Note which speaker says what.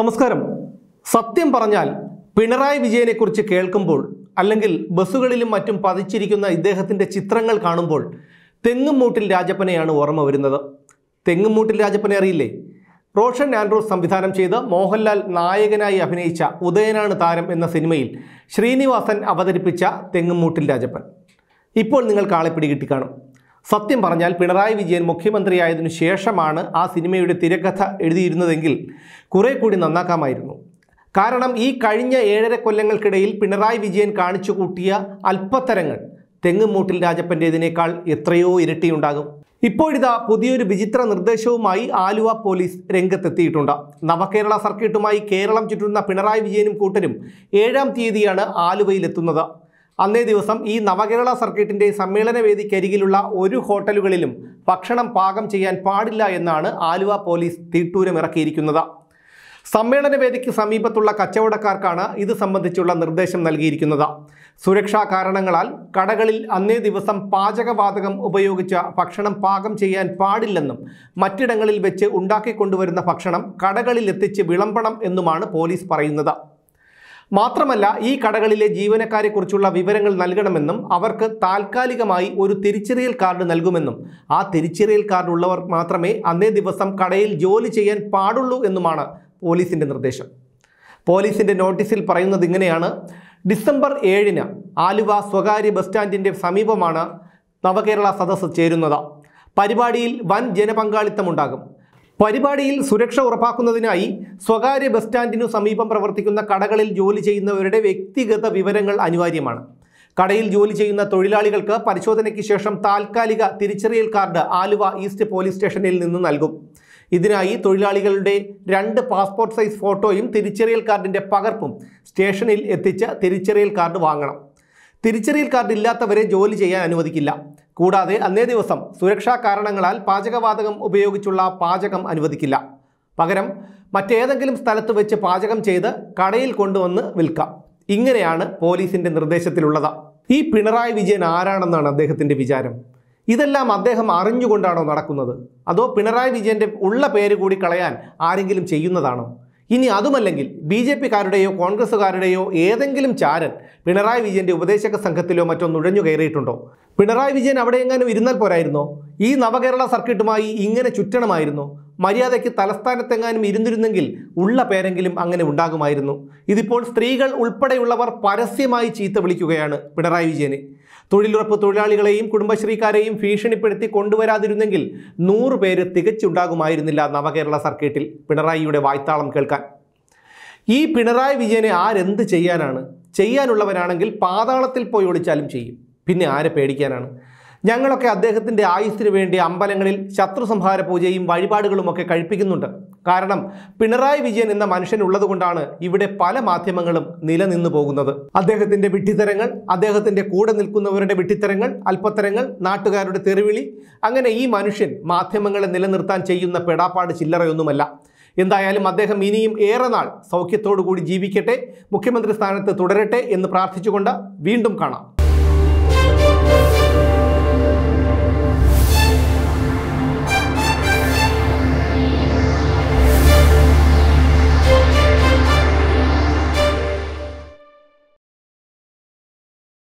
Speaker 1: നമസ്കാരം സത്യം പറഞ്ഞാൽ പിണറായി വിജയനെക്കുറിച്ച് കേൾക്കുമ്പോൾ അല്ലെങ്കിൽ ബസ്സുകളിലും മറ്റും പതിച്ചിരിക്കുന്ന ഇദ്ദേഹത്തിൻ്റെ ചിത്രങ്ങൾ കാണുമ്പോൾ തെങ്ങുംമൂട്ടിൽ രാജപ്പനെയാണ് ഓർമ്മ വരുന്നത് തെങ്ങുംമൂട്ടിൽ രാജപ്പനെ അറിയില്ലേ റോഷൻ ആൻഡ്രോസ് സംവിധാനം ചെയ്ത് മോഹൻലാൽ നായകനായി അഭിനയിച്ച ഉദയനാണ് താരം എന്ന സിനിമയിൽ ശ്രീനിവാസൻ അവതരിപ്പിച്ച തെങ്ങുംമൂട്ടിൽ രാജപ്പൻ ഇപ്പോൾ നിങ്ങൾ കാളെ പിടികിട്ടി സത്യം പറഞ്ഞാൽ പിണറായി വിജയൻ മുഖ്യമന്ത്രിയായതിനു ശേഷമാണ് ആ സിനിമയുടെ തിരക്കഥ എഴുതിയിരുന്നതെങ്കിൽ കുറെ കൂടി നന്നാക്കാമായിരുന്നു കാരണം ഈ കഴിഞ്ഞ ഏഴര കൊല്ലങ്ങൾക്കിടയിൽ പിണറായി വിജയൻ കാണിച്ചു കൂട്ടിയ അല്പത്തരങ്ങൾ തെങ്ങുമൂട്ടിൽ രാജപ്പൻ്റെതിനേക്കാൾ എത്രയോ ഇരട്ടിയുണ്ടാകും ഇപ്പോഴിതാ പുതിയൊരു വിചിത്ര നിർദ്ദേശവുമായി ആലുവ പോലീസ് രംഗത്തെത്തിയിട്ടുണ്ട് നവകേരള സർക്കിട്ടുമായി കേരളം ചുറ്റുന്ന പിണറായി വിജയനും കൂട്ടരും ഏഴാം തീയതിയാണ് ആലുവയിലെത്തുന്നത് അന്നേ ദിവസം ഈ നവകേരള സർക്കിട്ടിൻ്റെ സമ്മേളന വേദിക്കരികിലുള്ള ഒരു ഹോട്ടലുകളിലും ഭക്ഷണം പാകം ചെയ്യാൻ പാടില്ല എന്നാണ് ആലുവ പോലീസ് തീട്ടൂരമിറക്കിയിരിക്കുന്നത് സമ്മേളന വേദിക്ക് സമീപത്തുള്ള കച്ചവടക്കാർക്കാണ് ഇത് സംബന്ധിച്ചുള്ള നിർദ്ദേശം നൽകിയിരിക്കുന്നത് സുരക്ഷാ കാരണങ്ങളാൽ കടകളിൽ അന്നേ ദിവസം പാചകവാതകം ഉപയോഗിച്ച ഭക്ഷണം പാകം ചെയ്യാൻ പാടില്ലെന്നും മറ്റിടങ്ങളിൽ വെച്ച് ഉണ്ടാക്കിക്കൊണ്ടുവരുന്ന ഭക്ഷണം കടകളിൽ എത്തിച്ച് വിളമ്പണം എന്നുമാണ് പോലീസ് പറയുന്നത് മാത്രമല്ല ഈ കടകളിലെ കുറിച്ചുള്ള വിവരങ്ങൾ നൽകണമെന്നും അവർക്ക് താൽക്കാലികമായി ഒരു തിരിച്ചറിയൽ കാർഡ് നൽകുമെന്നും ആ തിരിച്ചറിയൽ കാർഡ് ഉള്ളവർ മാത്രമേ അന്നേ ദിവസം കടയിൽ ജോലി ചെയ്യാൻ പാടുള്ളൂ എന്നുമാണ് പോലീസിൻ്റെ നിർദ്ദേശം പോലീസിൻ്റെ നോട്ടീസിൽ പറയുന്നത് ഇങ്ങനെയാണ് ഡിസംബർ ഏഴിന് ആലുവ സ്വകാര്യ ബസ് സ്റ്റാൻഡിൻ്റെ സമീപമാണ് നവകേരള സദസ്സ് ചേരുന്നത് പരിപാടിയിൽ വൻ ജനപങ്കാളിത്തമുണ്ടാകും പരിപാടിയിൽ സുരക്ഷ ഉറപ്പാക്കുന്നതിനായി സ്വകാര്യ ബസ് സ്റ്റാൻഡിനു സമീപം പ്രവർത്തിക്കുന്ന കടകളിൽ ജോലി ചെയ്യുന്നവരുടെ വ്യക്തിഗത വിവരങ്ങൾ അനിവാര്യമാണ് കടയിൽ ജോലി ചെയ്യുന്ന തൊഴിലാളികൾക്ക് പരിശോധനയ്ക്ക് ശേഷം താൽക്കാലിക തിരിച്ചറിയൽ കാർഡ് ആലുവ ഈസ്റ്റ് പോലീസ് സ്റ്റേഷനിൽ നിന്ന് നൽകും ഇതിനായി തൊഴിലാളികളുടെ രണ്ട് പാസ്പോർട്ട് സൈസ് ഫോട്ടോയും തിരിച്ചറിയൽ കാർഡിൻ്റെ പകർപ്പും സ്റ്റേഷനിൽ എത്തിച്ച് തിരിച്ചറിയൽ കാർഡ് വാങ്ങണം തിരിച്ചറിയൽ കാർഡ് ഇല്ലാത്തവരെ ജോലി ചെയ്യാൻ അനുവദിക്കില്ല കൂടാതെ അന്നേ ദിവസം സുരക്ഷാ കാരണങ്ങളാൽ പാചകവാതകം ഉപയോഗിച്ചുള്ള പാചകം അനുവദിക്കില്ല പകരം മറ്റേതെങ്കിലും സ്ഥലത്ത് വെച്ച് പാചകം ചെയ്ത് കടയിൽ കൊണ്ടുവന്ന് വിൽക്കാം ഇങ്ങനെയാണ് പോലീസിൻ്റെ നിർദ്ദേശത്തിലുള്ളത് ഈ പിണറായി വിജയൻ ആരാണെന്നാണ് അദ്ദേഹത്തിൻ്റെ വിചാരം ഇതെല്ലാം അദ്ദേഹം അറിഞ്ഞുകൊണ്ടാണോ നടക്കുന്നത് അതോ പിണറായി വിജയൻ്റെ ഉള്ള പേര് കൂടി കളയാൻ ആരെങ്കിലും ചെയ്യുന്നതാണോ ഇനി അതുമല്ലെങ്കിൽ ബി ജെ പിക്കാരുടെയോ കോൺഗ്രസ്സുകാരുടെയോ ഏതെങ്കിലും ചാരൻ പിണറായി വിജയൻ്റെ ഉപദേശക സംഘത്തിലോ മറ്റോ നുഴഞ്ഞു കയറിയിട്ടുണ്ടോ പിണറായി വിജയൻ അവിടെ എങ്ങാനും ഇരുന്നാൽ പോരായിരുന്നോ ഈ നവകേരള സർക്കിട്ടുമായി ഇങ്ങനെ ചുറ്റണമായിരുന്നു മര്യാദയ്ക്ക് തലസ്ഥാനത്തെങ്ങാനും ഇരുന്നിരുന്നെങ്കിൽ ഉള്ള പേരെങ്കിലും അങ്ങനെ ഉണ്ടാകുമായിരുന്നു ഇതിപ്പോൾ സ്ത്രീകൾ ഉൾപ്പെടെയുള്ളവർ പരസ്യമായി ചീത്ത വിളിക്കുകയാണ് പിണറായി വിജയനെ തൊഴിലുറപ്പ് തൊഴിലാളികളെയും കുടുംബശ്രീക്കാരെയും ഭീഷണിപ്പെടുത്തി കൊണ്ടുവരാതിരുന്നെങ്കിൽ നൂറ് പേര് തികച്ചുണ്ടാകുമായിരുന്നില്ല നവകേരള സർക്യൂട്ടിൽ പിണറായിയുടെ വായ്ത്താളം കേൾക്കാൻ ഈ പിണറായി വിജയനെ ആരെന്ത് ചെയ്യാനാണ് ചെയ്യാനുള്ളവരാണെങ്കിൽ പാതാളത്തിൽ പോയി ഒളിച്ചാലും ചെയ്യും പിന്നെ ആരെ പേടിക്കാനാണ് ഞങ്ങളൊക്കെ അദ്ദേഹത്തിൻ്റെ ആയുസ്സിന് വേണ്ടി അമ്പലങ്ങളിൽ ശത്രു സംഹാര പൂജയും വഴിപാടുകളുമൊക്കെ കഴിപ്പിക്കുന്നുണ്ട് കാരണം പിണറായി വിജയൻ എന്ന മനുഷ്യൻ ഉള്ളതുകൊണ്ടാണ് ഇവിടെ പല മാധ്യമങ്ങളും നിലനിന്നു പോകുന്നത് അദ്ദേഹത്തിന്റെ വിട്ടിത്തരങ്ങൾ അദ്ദേഹത്തിന്റെ കൂടെ നിൽക്കുന്നവരുടെ വിട്ടിത്തരങ്ങൾ അല്പത്തരങ്ങൾ നാട്ടുകാരുടെ തെറിവിളി അങ്ങനെ ഈ മനുഷ്യൻ മാധ്യമങ്ങളെ നിലനിർത്താൻ ചെയ്യുന്ന പെടാപ്പാട് ചില്ലറയൊന്നുമല്ല എന്തായാലും അദ്ദേഹം ഇനിയും ഏറെ നാൾ സൗഖ്യത്തോടുകൂടി കൂടി ജീവിക്കട്ടെ മുഖ്യമന്ത്രി സ്ഥാനത്ത് തുടരട്ടെ എന്ന് പ്രാർത്ഥിച്ചുകൊണ്ട് വീണ്ടും കാണാം